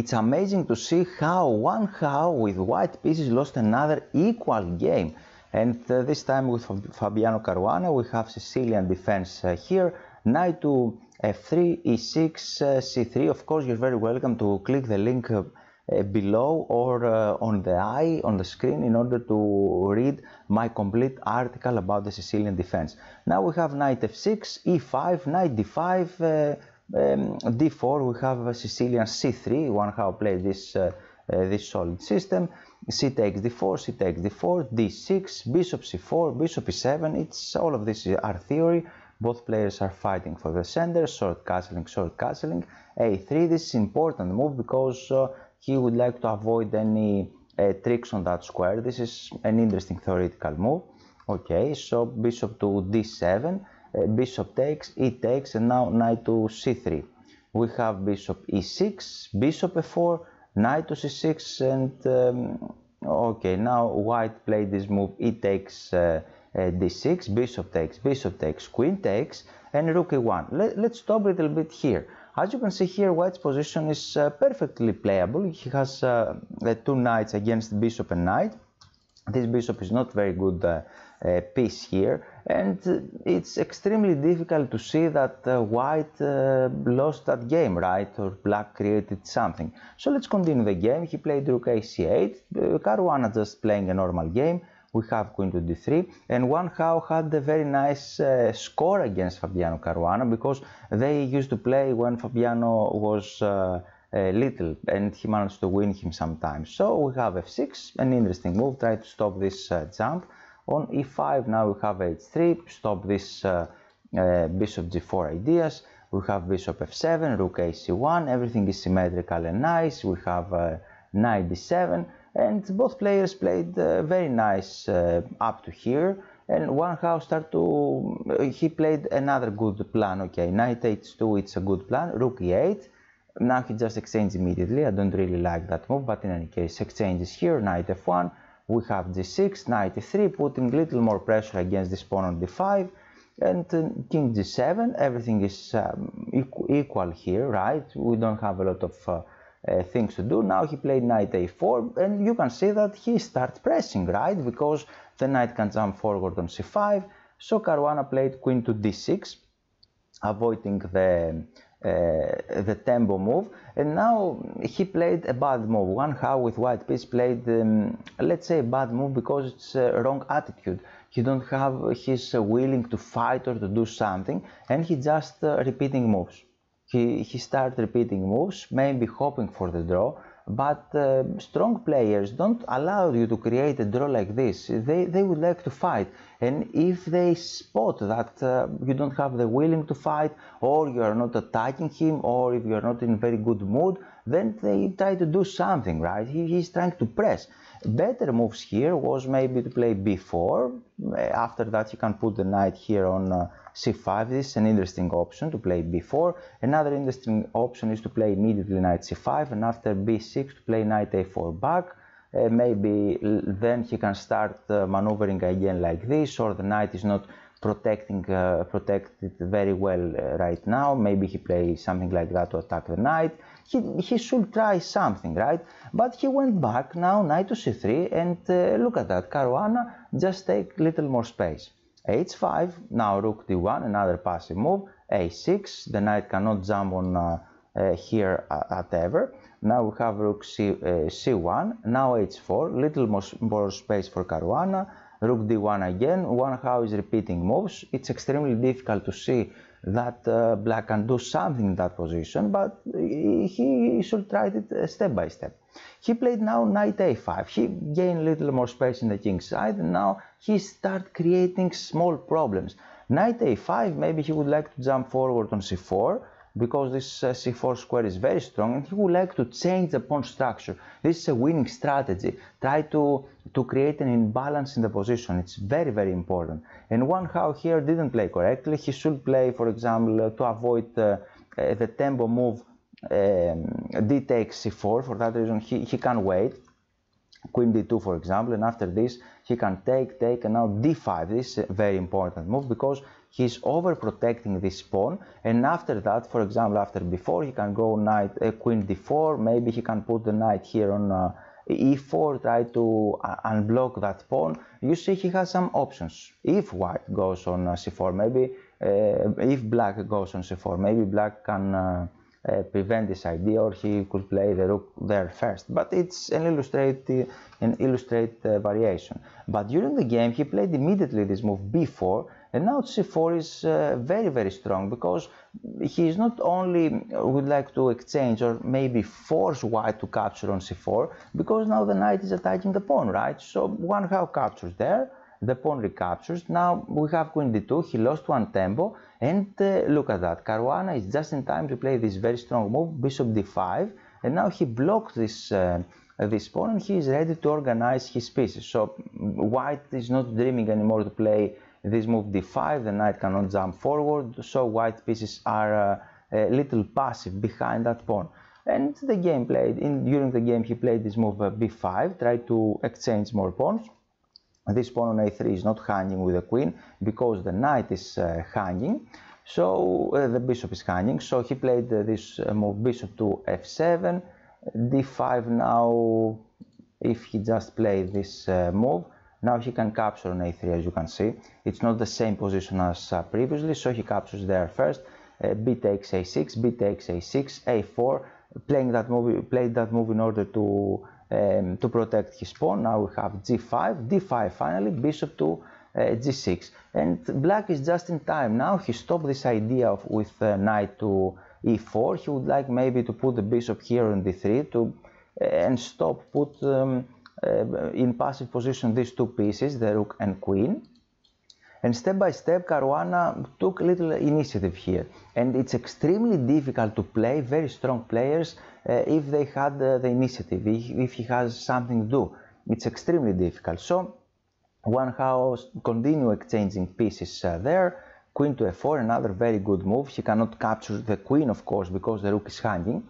It's amazing to see how one how with white pieces lost another equal game. And uh, this time with Fabiano Caruana, we have Sicilian defense uh, here. Knight to f3, e6, uh, c3. Of course, you're very welcome to click the link uh, uh, below or uh, on the eye, on the screen, in order to read my complete article about the Sicilian defense. Now we have knight f6, e5, knight d5, um, d4 we have a Sicilian c3 one how play this uh, uh, this solid system c takes d4 c takes d4 d6 bishop c4 bishop e7 it's all of this is our theory both players are fighting for the center short castling short castling a3 this is important move because uh, he would like to avoid any uh, tricks on that square this is an interesting theoretical move okay so bishop to d7 uh, bishop takes, e takes, and now knight to c3. We have bishop e6, bishop f4, knight to c6, and um, okay, now white played this move, e takes uh, uh, d6, bishop takes, bishop takes, queen takes, and rook e1. Let, us stop a little bit here. As you can see here, white's position is uh, perfectly playable. He has the uh, uh, two knights against bishop and knight. This bishop is not very good uh, piece here and uh, it's extremely difficult to see that uh, white lost that game right or black created something so let's continue the game he played rook a 8 caruana just playing a normal game we have queen to d3 and one how had a very nice uh, score against fabiano caruana because they used to play when fabiano was uh, little and he managed to win him sometimes so we have f6 an interesting move try to stop this uh, jump on e5 now we have h3 stop this uh, uh, bishop g4 ideas we have bishop f7 rook ac1 everything is symmetrical and nice we have uh, knight d7 and both players played uh, very nice uh, up to here and one house start to uh, he played another good plan okay knight h2 it's a good plan rook e8 now he just exchanges immediately i don't really like that move but in any case exchanges here knight f1 we have g6, knight e3, putting little more pressure against this pawn on d5, and uh, king g7, everything is um, equal here, right? We don't have a lot of uh, uh, things to do. Now he played knight a4, and you can see that he starts pressing, right? Because the knight can jump forward on c5, so Caruana played queen to d6, avoiding the uh, the tempo move and now he played a bad move one how with white piece played um, let's say bad move because it's a wrong attitude he don't have he's uh, willing to fight or to do something and he just uh, repeating moves he he start repeating moves maybe hoping for the draw but uh, strong players don't allow you to create a draw like this. They, they would like to fight. And if they spot that uh, you don't have the willing to fight, or you are not attacking him, or if you are not in very good mood, then they try to do something, right? He, he's trying to press. Better moves here was maybe to play b4. After that you can put the knight here on uh, c5. This is an interesting option to play b4. Another interesting option is to play immediately knight c5 and after b6 to play knight a4 back. Uh, maybe then he can start uh, maneuvering again like this or the knight is not protecting uh, protected very well uh, right now. Maybe he plays something like that to attack the knight he, he should try something, right? But he went back now knight to c3 and uh, look at that, Caruana just take little more space. h5, now rook d1, another passive move, a6, the knight cannot jump on uh, uh, here uh, at ever. Now we have rook c, uh, c1, now h4, little more, more space for Caruana, rook d1 again, one how is repeating moves. It's extremely difficult to see that uh, Black can do something in that position, but he should try it step by step. He played now knight a5. He gained little more space in the king's side, and now he start creating small problems. Knight a5, maybe he would like to jump forward on c4, because this uh, c4 square is very strong and he would like to change the pawn structure. This is a winning strategy. Try to, to create an imbalance in the position. It's very, very important. And one how here didn't play correctly. He should play, for example, uh, to avoid uh, uh the tempo move um, d takes c4. For that reason, he, he can wait. Queen d2, for example, and after this, he can take, take, and now d5. This is a very important move because he's overprotecting this pawn and after that for example after before he can go knight uh, queen d4 maybe he can put the knight here on uh, e4 try to uh, unblock that pawn you see he has some options if white goes on uh, c4 maybe uh, if black goes on c4 maybe black can uh, prevent this idea or he could play the rook there first but it's an illustrate an illustrate variation but during the game he played immediately this move b4 and now c4 is uh, very, very strong because he is not only uh, would like to exchange or maybe force white to capture on c4 because now the knight is attacking the pawn, right? So one half captures there, the pawn recaptures. Now we have queen d2, he lost one tempo and uh, look at that. Caruana is just in time to play this very strong move, bishop d5 and now he blocked this uh, this pawn and he is ready to organize his pieces. So mm, white is not dreaming anymore to play this move d5, the knight cannot jump forward, so white pieces are uh, a little passive behind that pawn. And the game played, in, during the game he played this move uh, b5, tried to exchange more pawns. This pawn on a3 is not hanging with the queen because the knight is uh, hanging. So uh, the bishop is hanging, so he played uh, this uh, move bishop to f7, d5 now, if he just played this move, now he can capture on a3 as you can see. It's not the same position as uh, previously, so he captures there first. Uh, b takes a6, b takes a6, a4. Playing that move, played that move in order to um, to protect his pawn. Now we have g5, d5 finally, bishop to uh, g6. And black is just in time. Now he stopped this idea of with uh, knight to e4. He would like maybe to put the bishop here on d3 to uh, and stop put um, uh, in passive position these two pieces, the rook and queen. And step by step, Caruana took little initiative here. And it's extremely difficult to play very strong players uh, if they had uh, the initiative, if, if, he has something to do. It's extremely difficult. So one house continue exchanging pieces uh, there. Queen to f4, another very good move. He cannot capture the queen, of course, because the rook is hanging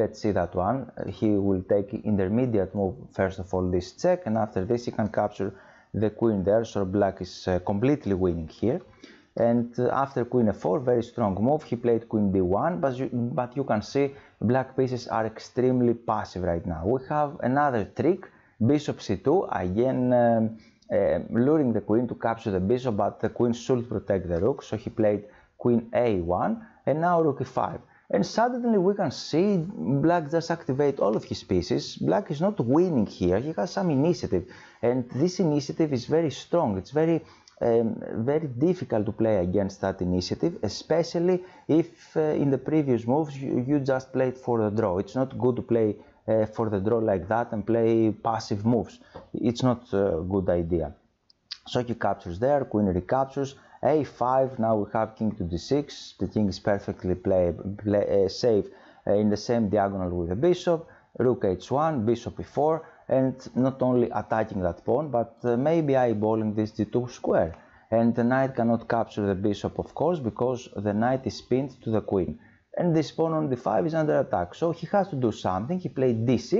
let's see that one he will take intermediate move first of all this check and after this he can capture the queen there so black is uh, completely winning here and uh, after queen f4 very strong move he played queen b1 but you, but you can see black pieces are extremely passive right now we have another trick bishop c2 again um, uh, luring the queen to capture the bishop but the queen should protect the rook so he played queen a1 and now rook e5 and suddenly we can see black just activate all of his pieces. Black is not winning here, he has some initiative. And this initiative is very strong, it's very um, very difficult to play against that initiative, especially if uh, in the previous moves you, you, just played for the draw. It's not good to play uh, for the draw like that and play passive moves. It's not a good idea. So he captures there, queen recaptures, a5 now we have king to d6 the king is perfectly play, play, uh, safe uh, in the same diagonal with the bishop rook h1 bishop e4 and not only attacking that pawn but uh, maybe eyeballing this d2 square and the knight cannot capture the bishop of course because the knight is pinned to the queen and this pawn on d5 is under attack so he has to do something he played d6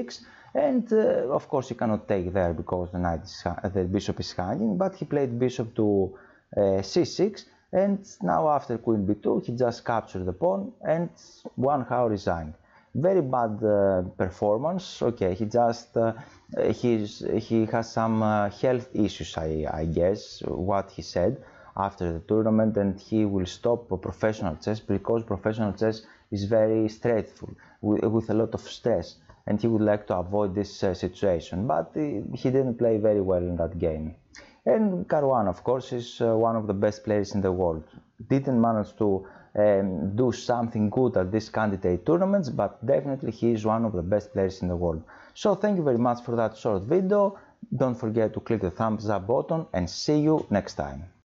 and uh, of course he cannot take there because the knight is, uh, the bishop is hanging but he played bishop to uh, c6 and now after queen b2 he just captured the pawn and one how resigned very bad uh, performance okay he just uh, he's he has some uh, health issues I, I guess what he said after the tournament and he will stop professional chess because professional chess is very stressful with, a lot of stress and he would like to avoid this uh, situation but he didn't play very well in that game and Caruana, of course, is uh, one of the best players in the world. Didn't manage to um, do something good at these candidate tournaments, but definitely he is one of the best players in the world. So thank you very much for that short video. Don't forget to click the thumbs up button and see you next time.